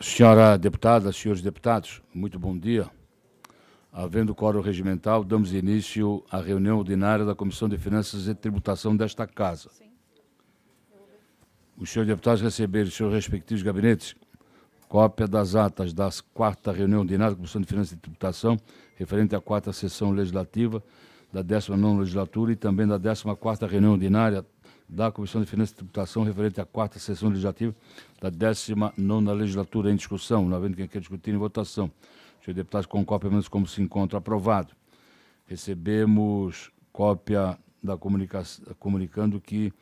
Senhora deputada, senhores deputados, muito bom dia. Havendo quórum regimental, damos início à reunião ordinária da Comissão de Finanças e Tributação desta Casa. Sim. Os senhores deputados receberam os seus respectivos gabinetes cópia das atas da quarta reunião ordinária da Comissão de Finanças e Tributação, referente à quarta sessão legislativa da 19 nona legislatura e também da 14 quarta reunião ordinária da Comissão de Finanças e Tributação referente à quarta sessão legislativa da 19 legislatura em discussão, não havendo quem quer discutir em votação. os deputados com cópia, menos como se encontra aprovado. Recebemos cópia da comunicação comunicando que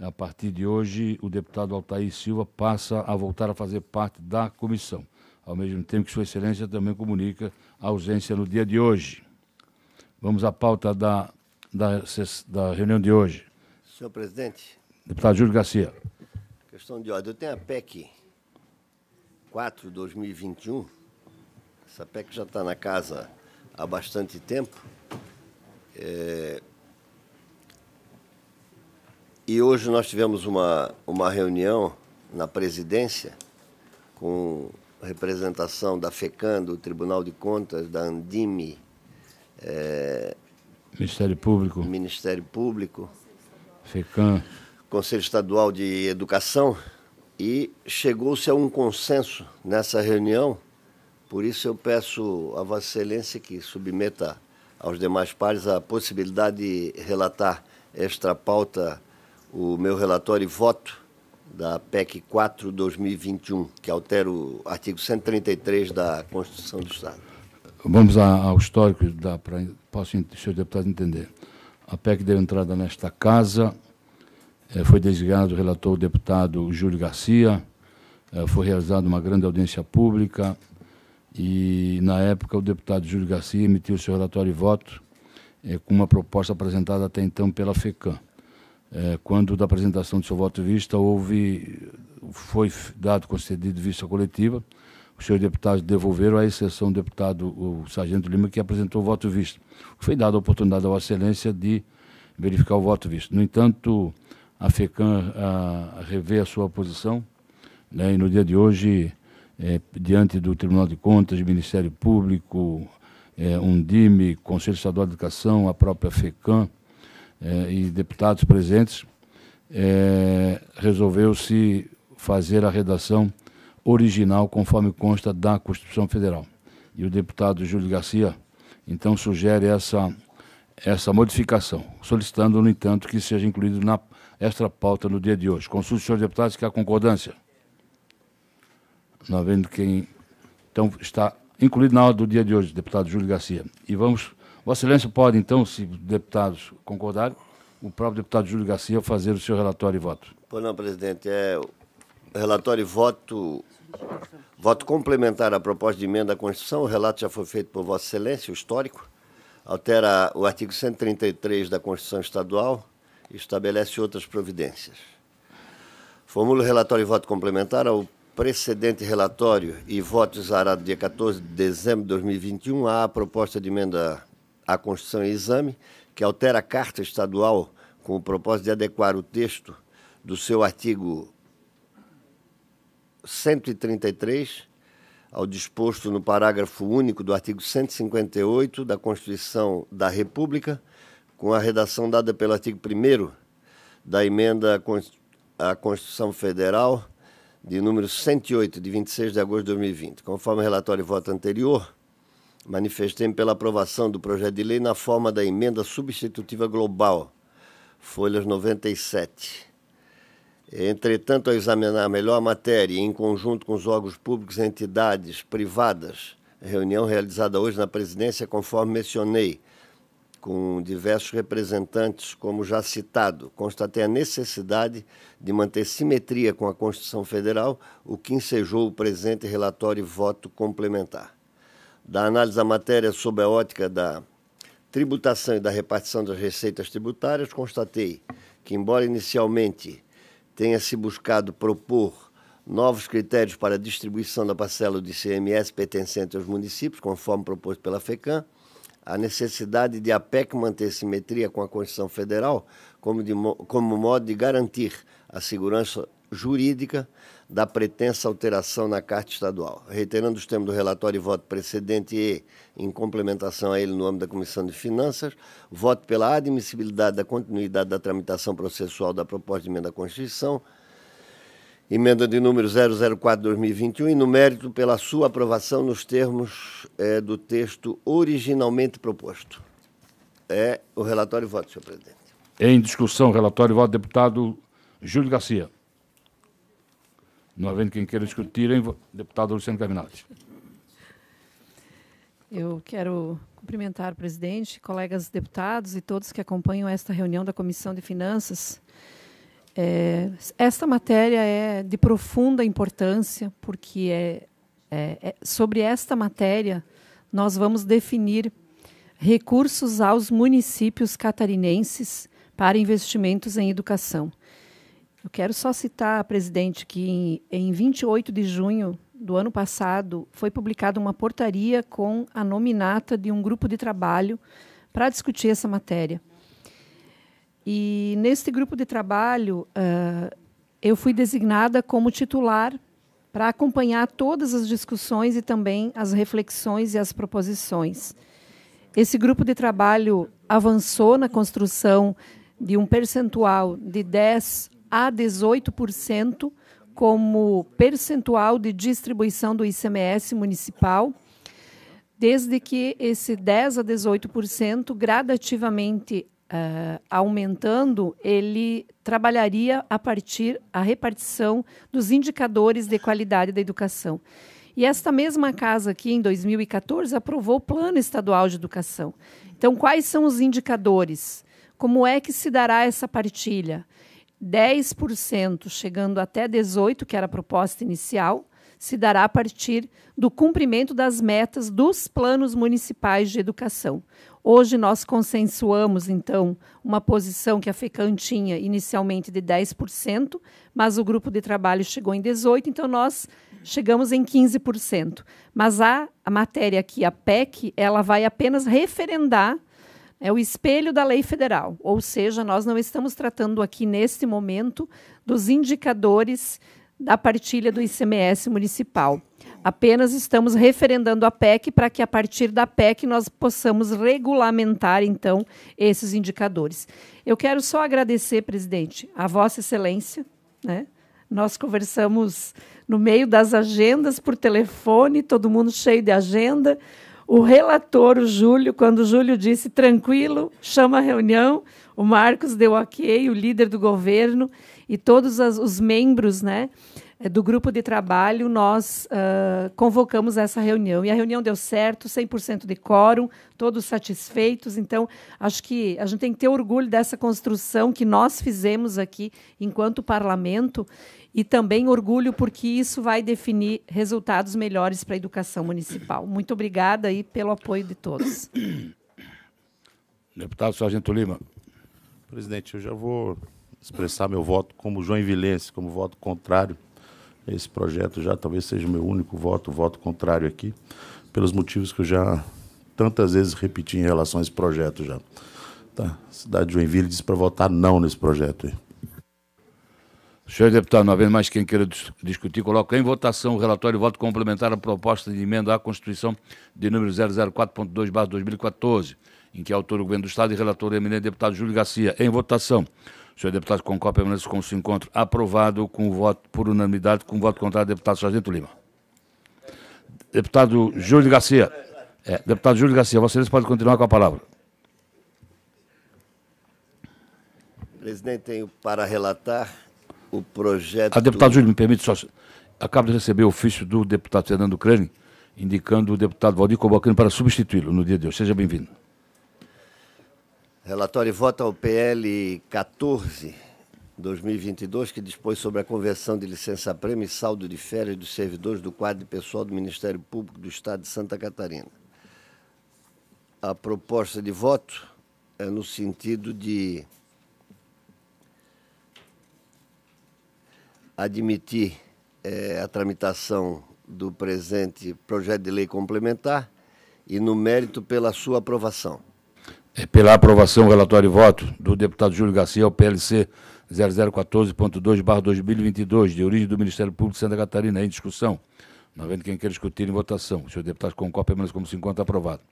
a partir de hoje o deputado Altair Silva passa a voltar a fazer parte da comissão. Ao mesmo tempo que sua excelência também comunica a ausência no dia de hoje. Vamos à pauta da, da, da reunião de hoje. Senhor presidente. Deputado Júlio Garcia. Questão de ordem. Eu tenho a PEC 4 2021. Essa PEC já está na casa há bastante tempo. É... E hoje nós tivemos uma, uma reunião na presidência com representação da FECAN, do Tribunal de Contas, da Andime. É... Ministério Público. Ministério Público FECAM. Conselho Estadual de Educação, e chegou-se a um consenso nessa reunião, por isso eu peço a Vossa Excelência que submeta aos demais pares a possibilidade de relatar extra pauta o meu relatório e voto da PEC 4 2021, que altera o artigo 133 da Constituição do Estado. Vamos ao histórico, para o senhor deputado entender. A PEC deu entrada nesta casa, eh, foi designado o relator o deputado Júlio Garcia, eh, foi realizada uma grande audiência pública e, na época, o deputado Júlio Garcia emitiu seu relatório e voto eh, com uma proposta apresentada até então pela FECAM. quando da apresentação do seu voto de vista, houve, foi dado concedido vista coletiva, os seus deputados devolveram, à exceção do deputado o Sargento Lima, que apresentou o voto visto. Foi dada a oportunidade à Vossa Excelência de verificar o voto visto. No entanto, a FECAM a, a revê a sua posição, né, e no dia de hoje, é, diante do Tribunal de Contas, Ministério Público, é, Undime, Conselho Estadual de Educação, a própria FECAM é, e deputados presentes, é, resolveu-se fazer a redação original, conforme consta da Constituição Federal. E o deputado Júlio Garcia, então, sugere essa, essa modificação, solicitando, no entanto, que seja incluído na extra pauta no dia de hoje. Consulte, senhores deputados, que há concordância. Não tá havendo quem. Então, está incluído na aula do dia de hoje, deputado Júlio Garcia. E vamos. Vossa Excelência pode, então, se deputados concordarem, o próprio deputado Júlio Garcia fazer o seu relatório e voto. Pois não, presidente. É, relatório e voto, voto complementar à proposta de emenda à Constituição. O relato já foi feito por Vossa Excelência, o histórico. Altera o artigo 133 da Constituição Estadual e estabelece outras providências. Formulo o relatório e voto complementar ao precedente relatório e voto exarado dia 14 de dezembro de 2021 à proposta de emenda à Constituição em Exame, que altera a Carta Estadual com o propósito de adequar o texto do seu artigo 133, ao disposto no parágrafo único do artigo 158 da Constituição da República, com a redação dada pelo artigo 1 da emenda à Constituição Federal de número 108 de 26 de agosto de 2020. Conforme o relatório e voto anterior, manifestei-me pela aprovação do projeto de lei na forma da emenda substitutiva global, folhas 97 Entretanto, ao examinar melhor a matéria, em conjunto com os órgãos públicos e entidades privadas, reunião realizada hoje na presidência, conforme mencionei, com diversos representantes, como já citado, constatei a necessidade de manter simetria com a Constituição Federal, o que ensejou o presente relatório e voto complementar. Da análise da matéria sob a ótica da tributação e da repartição das receitas tributárias, constatei que, embora inicialmente tenha se buscado propor novos critérios para a distribuição da parcela do ICMS pertencente aos municípios, conforme proposto pela FECAM, a necessidade de a PEC manter simetria com a Constituição Federal como, de, como modo de garantir a segurança jurídica da pretensa alteração na Carta Estadual. Reiterando os termos do relatório e voto precedente e, em complementação a ele no âmbito da Comissão de Finanças, voto pela admissibilidade da continuidade da tramitação processual da proposta de emenda à Constituição, emenda de número 004-2021, e no mérito pela sua aprovação nos termos é, do texto originalmente proposto. É o relatório e voto, senhor presidente. Em discussão, relatório e voto, deputado Júlio Garcia. Não havendo quem queira discutir, deputado Luciano Caminati. Eu quero cumprimentar o presidente, colegas deputados e todos que acompanham esta reunião da Comissão de Finanças. É, esta matéria é de profunda importância, porque é, é, é, sobre esta matéria nós vamos definir recursos aos municípios catarinenses para investimentos em educação. Eu quero só citar, presidente, que em, em 28 de junho do ano passado foi publicada uma portaria com a nominata de um grupo de trabalho para discutir essa matéria. E nesse grupo de trabalho, uh, eu fui designada como titular para acompanhar todas as discussões e também as reflexões e as proposições. Esse grupo de trabalho avançou na construção de um percentual de 10 a 18% como percentual de distribuição do ICMS municipal, desde que esse 10 a 18% gradativamente uh, aumentando, ele trabalharia a partir a repartição dos indicadores de qualidade da educação. E esta mesma casa aqui, em 2014, aprovou o Plano Estadual de Educação. Então, quais são os indicadores? Como é que se dará essa partilha? 10%, chegando até 18%, que era a proposta inicial, se dará a partir do cumprimento das metas dos planos municipais de educação. Hoje nós consensuamos, então, uma posição que a FECAM tinha inicialmente de 10%, mas o grupo de trabalho chegou em 18%, então nós chegamos em 15%. Mas a, a matéria aqui, a PEC, ela vai apenas referendar é o espelho da lei federal, ou seja, nós não estamos tratando aqui neste momento dos indicadores da partilha do ICMS municipal. Apenas estamos referendando a PEC para que a partir da PEC nós possamos regulamentar então esses indicadores. Eu quero só agradecer, presidente, a Vossa Excelência, né? Nós conversamos no meio das agendas por telefone, todo mundo cheio de agenda, o relator, o Júlio, quando o Júlio disse tranquilo, chama a reunião, o Marcos deu ok, o líder do governo e todos as, os membros né, eh, do grupo de trabalho, nós uh, convocamos essa reunião. E a reunião deu certo, 100% de quórum, todos satisfeitos. Então, acho que a gente tem que ter orgulho dessa construção que nós fizemos aqui enquanto parlamento e também orgulho porque isso vai definir resultados melhores para a educação municipal. Muito obrigada aí pelo apoio de todos. Deputado Sargento Lima. Presidente, eu já vou expressar meu voto como João Envilense, como voto contrário. a Esse projeto já talvez seja o meu único voto, voto contrário aqui, pelos motivos que eu já tantas vezes repeti em relação a esse projeto já. Tá. A cidade de Joinville disse para votar não nesse projeto. Aí. Senhor deputado, não havendo mais quem queira discutir, coloco em votação o relatório e voto complementar à proposta de emenda à Constituição de número 004.2/2014, em que autor o Governo do Estado e relator o eminente deputado Júlio Garcia. Em votação. Senhor deputado concorda permanece com o seu encontro aprovado com voto por unanimidade, com voto contrário deputado Sargento Lima. Deputado Júlio Garcia. É, deputado Júlio Garcia, vocês podem continuar com a palavra. Presidente, tenho para relatar o projeto. A deputado Júlio, me permite só. Acabo de receber o ofício do deputado Fernando Crane, indicando o deputado Valdir Cobalcani para substituí-lo no dia de hoje. Seja bem-vindo. Relatório e voto ao PL 14, 2022, que dispõe sobre a conversão de licença-prêmio e saldo de férias dos servidores do quadro de pessoal do Ministério Público do Estado de Santa Catarina. A proposta de voto é no sentido de admitir é, a tramitação do presente projeto de lei complementar e no mérito pela sua aprovação. É pela aprovação, relatório e voto do deputado Júlio Garcia, ao PLC 0014.2/2022, de origem do Ministério Público de Santa Catarina, em discussão. Não tá havendo quem queira discutir em votação. O senhor deputado concorda pelo menos como 50 aprovado.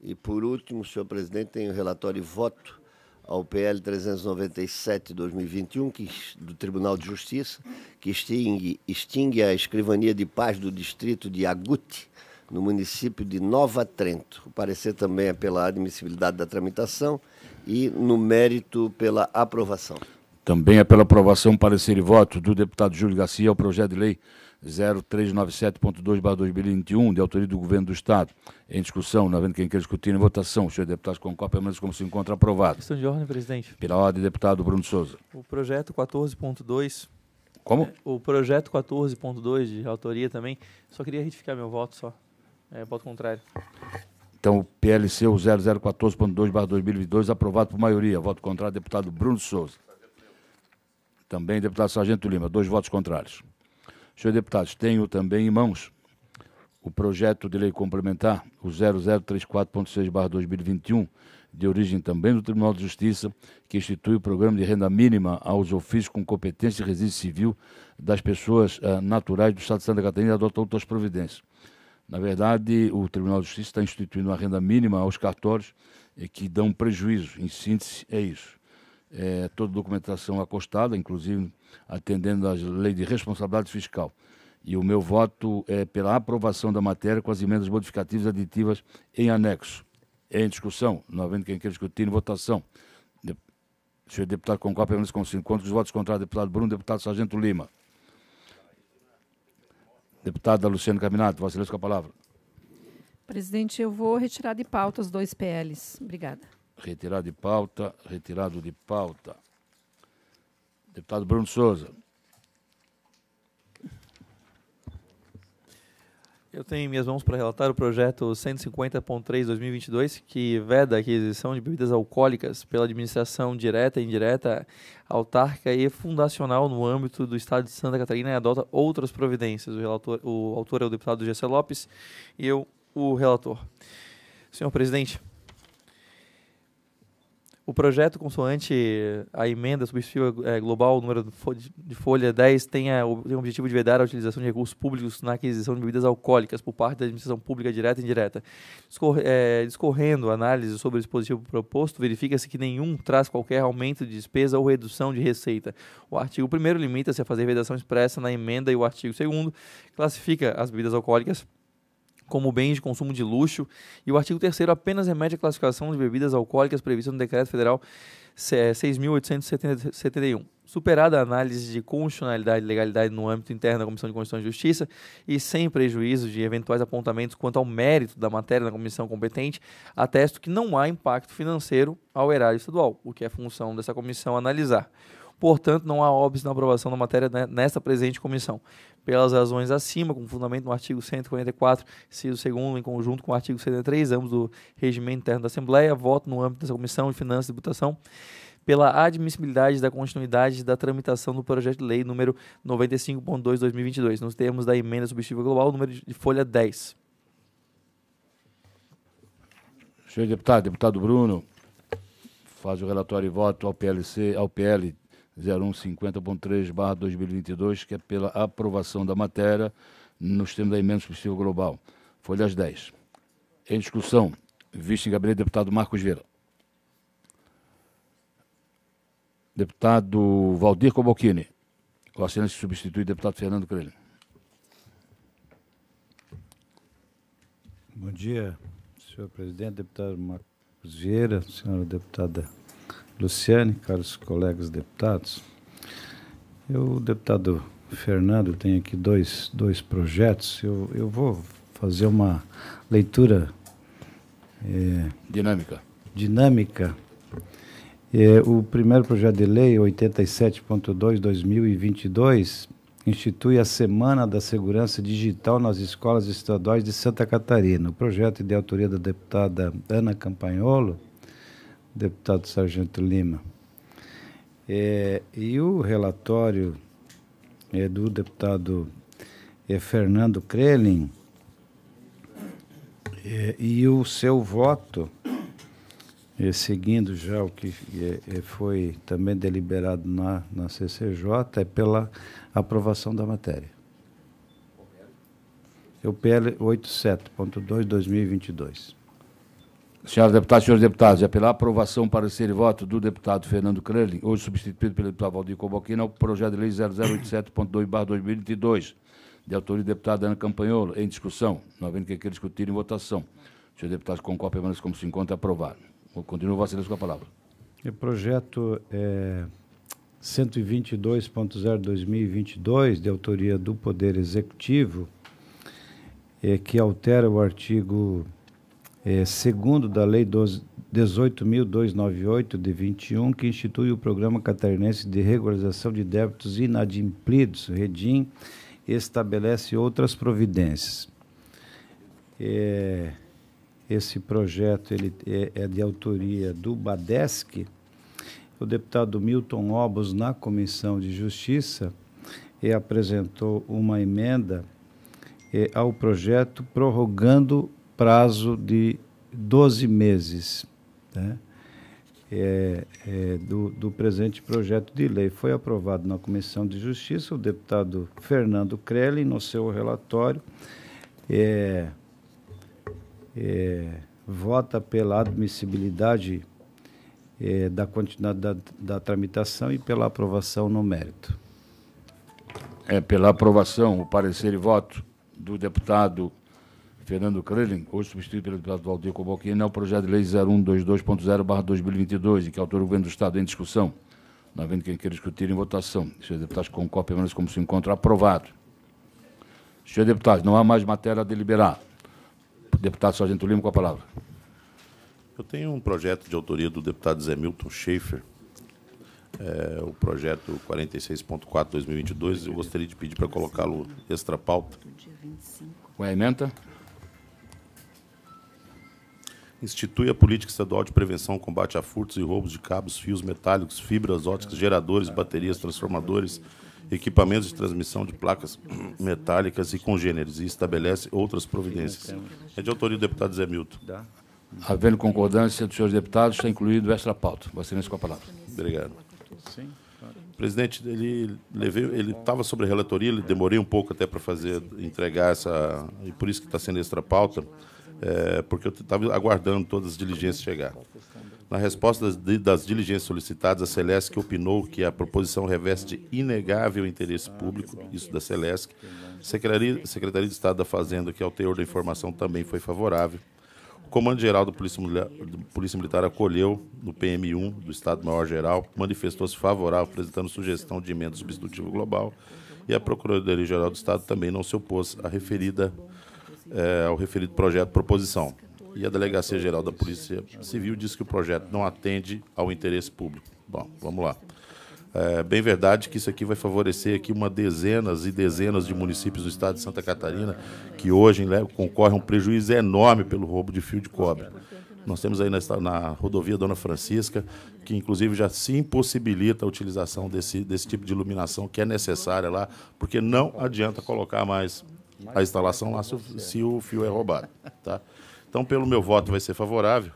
E por último, senhor presidente, tem o relatório e voto ao PL 397-2021 que, do Tribunal de Justiça, que extingue, extingue a Escrivania de Paz do distrito de Agute, no município de Nova Trento. O parecer também é pela admissibilidade da tramitação e, no mérito, pela aprovação. Também é pela aprovação, parecer e voto do deputado Júlio Garcia ao projeto de lei 0397.2/2021, de autoria do Governo do Estado, em discussão, não havendo quem queira discutir, em votação. Os senhores deputados concordam, pelo menos como se encontra aprovado. Questão de ordem, presidente. Pela ordem, deputado Bruno Souza. O projeto 14.2. Como? É, o projeto 14.2, de autoria também. Só queria retificar meu voto, só. É, voto contrário. Então, o PLC 0014.2/2022, aprovado por maioria. Voto contrário, deputado Bruno Souza. Também deputado Sargento Lima, dois votos contrários. Senhores deputados, tenho também em mãos o projeto de lei complementar, o 0034.6-2021, de origem também do Tribunal de Justiça, que institui o programa de renda mínima aos ofícios com competência e resíduo civil das pessoas uh, naturais do Estado de Santa Catarina e adotou outras providências. Na verdade, o Tribunal de Justiça está instituindo uma renda mínima aos cartórios que dão prejuízo. Em síntese, é isso é, toda a documentação acostada, inclusive atendendo à lei de responsabilidade fiscal. E o meu voto é pela aprovação da matéria com as emendas modificativas aditivas em anexo. É em discussão, não havendo quem queira discutir, em votação. De... Senhor deputado concorda pelo menos com cinco contos, votos contrários, deputado Bruno, deputado Sargento Lima. Deputada Luciana Caminato, Vossa Excelência com a palavra. Presidente, eu vou retirar de pauta os dois PLs. Obrigada. Retirado de pauta. Retirado de pauta. Deputado Bruno Souza. Eu tenho em minhas mãos para relatar o projeto 150.3/2022 que veda a aquisição de bebidas alcoólicas pela administração direta, indireta, autárquica e fundacional no âmbito do Estado de Santa Catarina e adota outras providências. O, relator, o autor é o deputado Gessé Lopes e eu, o relator. Senhor presidente, o projeto consoante a emenda substitutiva é, global número de folha 10 tem, o objetivo de vedar a utilização de recursos públicos na aquisição de bebidas alcoólicas por parte da administração pública direta e indireta. É, discorrendo a análise sobre o dispositivo proposto, verifica-se que nenhum traz qualquer aumento de despesa ou redução de receita. O artigo 1 limita-se a fazer vedação expressa na emenda e o artigo 2 classifica as bebidas alcoólicas como bens de consumo de luxo, e o artigo 3 apenas remete à classificação de bebidas alcoólicas prevista no Decreto Federal 6.871. Eh, Superada a análise de constitucionalidade e legalidade no âmbito interno da Comissão de Constituição e Justiça e sem prejuízo de eventuais apontamentos quanto ao mérito da matéria na comissão competente, atesto que não há impacto financeiro ao erário estadual, o que é função dessa comissão analisar. Portanto, não há óbvio na aprovação da matéria nesta presente comissão pelas razões acima, com fundamento no artigo 144, inciso 2, em conjunto com o artigo 73, ambos do regimento interno da Assembleia, voto no âmbito dessa Comissão de Finanças e Deputação pela admissibilidade da continuidade da tramitação do projeto de lei número 95.2/2022, nos termos da emenda substitutiva global, número de folha 10. Senhor deputado, deputado Bruno, faz o relatório e voto ao PLC, ao PL 0150.3 barra 2022, que é pela aprovação da matéria nos termos da emenda substitutiva global. Folhas 10. Em discussão, visto em gabinete, deputado Marcos Vila. Deputado Valdir Cobocchini. O assinante substitui o deputado Fernando Crelli. Bom dia, senhor presidente, deputado Marcos Vieira, senhora deputada Luciane, caros colegas deputados, eu, deputado Fernando, tem aqui dois, dois projetos. Eu, eu vou fazer uma leitura. É, dinâmica. Dinâmica. É, o primeiro projeto de lei, 87.2-2022, institui a Semana da Segurança Digital nas Escolas Estaduais de Santa Catarina. O projeto é de autoria da deputada Ana Campanholo deputado Sargento Lima. É, e o relatório é, do deputado é, Fernando Krelin é, e o seu voto, é, seguindo já o que é, foi também deliberado na, na CCJ, é pela aprovação da matéria. É o PL 87.2 2022. Senhoras deputadas, senhores deputados, é pela aprovação, parecer e voto do deputado Fernando Crelin, hoje substituído pelo deputado Valdir Coboquina, o projeto de lei 0087.2-2022, de autoria do deputado Ana Campanholo, em discussão, não havendo que queira discutir em votação. Senhores deputados, concordo permaneça como se encontra aprovado. Continuo, Vossa Excelência, com a palavra. O projeto é 122.0-2022, de autoria do Poder Executivo, é, que altera o artigo é, segundo da Lei 18.298, de 21, que institui o Programa Catarinense de Regularização de Débitos Inadimplidos, REDIM, estabelece outras providências. É, esse projeto ele é, é de autoria do Badesc, o deputado Milton Obos, na Comissão de Justiça, é, apresentou uma emenda é, ao projeto prorrogando prazo de 12 meses né, é, é, do, do, presente projeto de lei. Foi aprovado na Comissão de Justiça, o deputado Fernando Crelli, no seu relatório, é, é vota pela admissibilidade é, da continuidade da, da tramitação e pela aprovação no mérito. É pela aprovação, o parecer e voto do deputado Fernando Krelin, hoje substituído pelo deputado Valdir é o projeto de lei 0122.0-2022, em que autora o governo do Estado em discussão. Não havendo quem queira discutir em votação. Senhores deputados, concordam menos como se encontra aprovado. Senhores deputados, não há mais matéria a deliberar. Deputado Sargento Lima, com a palavra. Eu tenho um projeto de autoria do deputado Zé Milton Schaefer, é, o projeto 46.4-2022. Eu gostaria de pedir para colocá-lo extra pauta. Com é a emenda? institui a política estadual de prevenção, combate a furtos e roubos de cabos, fios metálicos, fibras óticas, geradores, baterias, transformadores, equipamentos de transmissão de placas metálicas e congêneres e estabelece outras providências. É de autoria do deputado Zé Milton. Havendo concordância dos senhores deputados, está incluído extra pauta. Vossa Excelência com a palavra. Obrigado. Presidente, ele levei, ele estava sobre a relatoria, ele demorei um pouco até para fazer entregar essa e por isso que está sendo extra pauta é, porque eu estava aguardando todas as diligências chegar. Na resposta das, diligências solicitadas, a Celesc opinou que a proposição reveste inegável interesse público, isso da Celesc. Secretaria, Secretaria de Estado da Fazenda, que ao é teor da informação também foi favorável. O Comando-Geral da Polícia, Polícia Militar acolheu no PM1 do Estado-Maior-Geral, manifestou-se favorável, apresentando sugestão de emenda substitutiva global, e a Procuradoria-Geral do Estado também não se opôs à referida é, ao referido projeto proposição. E a Delegacia Geral da Polícia Civil diz que o projeto não atende ao interesse público. Bom, vamos lá. É bem verdade que isso aqui vai favorecer aqui uma dezenas e dezenas de municípios do estado de Santa Catarina que hoje né, a um prejuízo enorme pelo roubo de fio de cobre. Nós temos aí na, na, rodovia Dona Francisca, que inclusive já se impossibilita a utilização desse, desse tipo de iluminação que é necessária lá, porque não adianta colocar mais a instalação lá se o, se o fio é roubado. Tá? Então, pelo meu voto, vai ser favorável.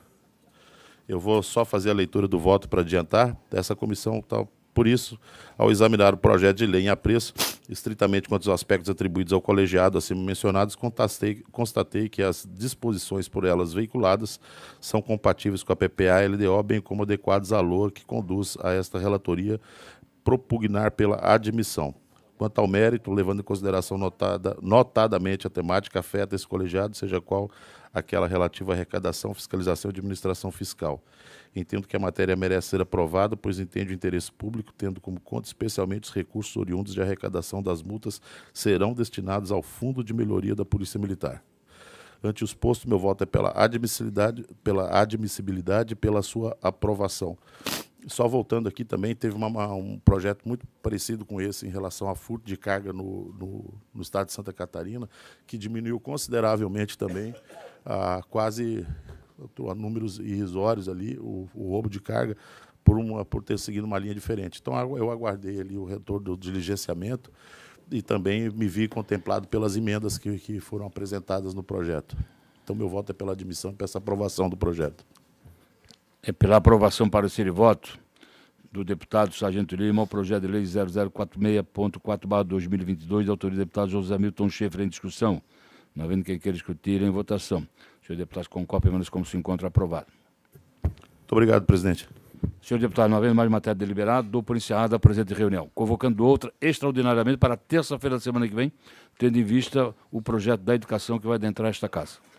Eu vou só fazer a leitura do voto para adiantar. Essa comissão tá, por isso, ao examinar o projeto de lei em apreço, estritamente quanto aos aspectos atribuídos ao colegiado acima mencionados, constatei, constatei que as disposições por elas veiculadas são compatíveis com a PPA e a LDO, bem como adequadas à LOA que conduz a esta relatoria propugnar pela admissão. Quanto ao mérito, levando em consideração notada, notadamente a temática afeta esse colegiado, seja qual aquela relativa à arrecadação, fiscalização e administração fiscal. Entendo que a matéria merece ser aprovada, pois entende o interesse público, tendo como conta especialmente os recursos oriundos de arrecadação das multas serão destinados ao Fundo de Melhoria da Polícia Militar. Ante os postos, meu voto é pela admissibilidade, pela admissibilidade e pela sua aprovação. Só voltando aqui também, teve uma, uma, um projeto muito parecido com esse em relação a furto de carga no, no, no estado de Santa Catarina, que diminuiu consideravelmente também, a quase a números irrisórios ali, o, o roubo de carga, por, uma, por ter seguido uma linha diferente. Então, eu aguardei ali o retorno do diligenciamento e também me vi contemplado pelas emendas que, que foram apresentadas no projeto. Então, meu voto é pela admissão e pela aprovação do projeto é pela aprovação para o e voto do deputado Sargento Lima ao projeto de lei 0046.4/2022 da autoria do deputado José Milton Schaefer em discussão. Não havendo quem queira discutir em votação. Senhor deputado Concó, menos como se encontra aprovado. Muito obrigado, presidente. Senhor deputado, não havendo mais matéria deliberada, dou por encerrada a presente reunião, convocando outra extraordinariamente para terça-feira da semana que vem, tendo em vista o projeto da educação que vai adentrar esta casa.